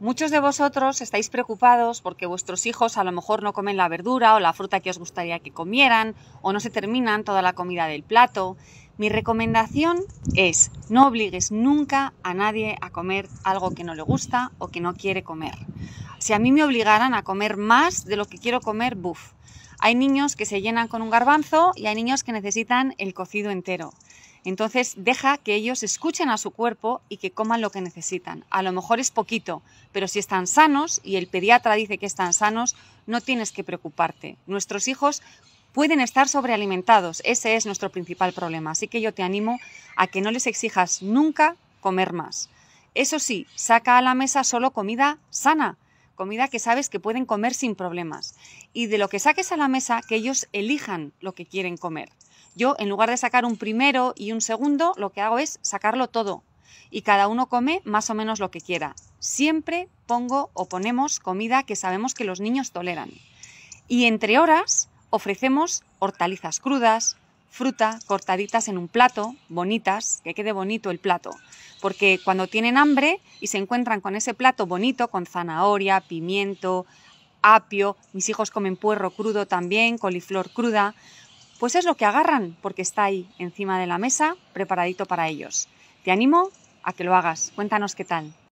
Muchos de vosotros estáis preocupados porque vuestros hijos a lo mejor no comen la verdura o la fruta que os gustaría que comieran o no se terminan toda la comida del plato. Mi recomendación es no obligues nunca a nadie a comer algo que no le gusta o que no quiere comer. Si a mí me obligaran a comer más de lo que quiero comer, buf. Hay niños que se llenan con un garbanzo y hay niños que necesitan el cocido entero. Entonces deja que ellos escuchen a su cuerpo y que coman lo que necesitan. A lo mejor es poquito, pero si están sanos y el pediatra dice que están sanos, no tienes que preocuparte. Nuestros hijos pueden estar sobrealimentados. Ese es nuestro principal problema. Así que yo te animo a que no les exijas nunca comer más. Eso sí, saca a la mesa solo comida sana, comida que sabes que pueden comer sin problemas. Y de lo que saques a la mesa, que ellos elijan lo que quieren comer. Yo, en lugar de sacar un primero y un segundo, lo que hago es sacarlo todo y cada uno come más o menos lo que quiera. Siempre pongo o ponemos comida que sabemos que los niños toleran. Y entre horas ofrecemos hortalizas crudas, fruta cortaditas en un plato, bonitas, que quede bonito el plato. Porque cuando tienen hambre y se encuentran con ese plato bonito, con zanahoria, pimiento, apio, mis hijos comen puerro crudo también, coliflor cruda, pues es lo que agarran porque está ahí encima de la mesa preparadito para ellos. Te animo a que lo hagas. Cuéntanos qué tal.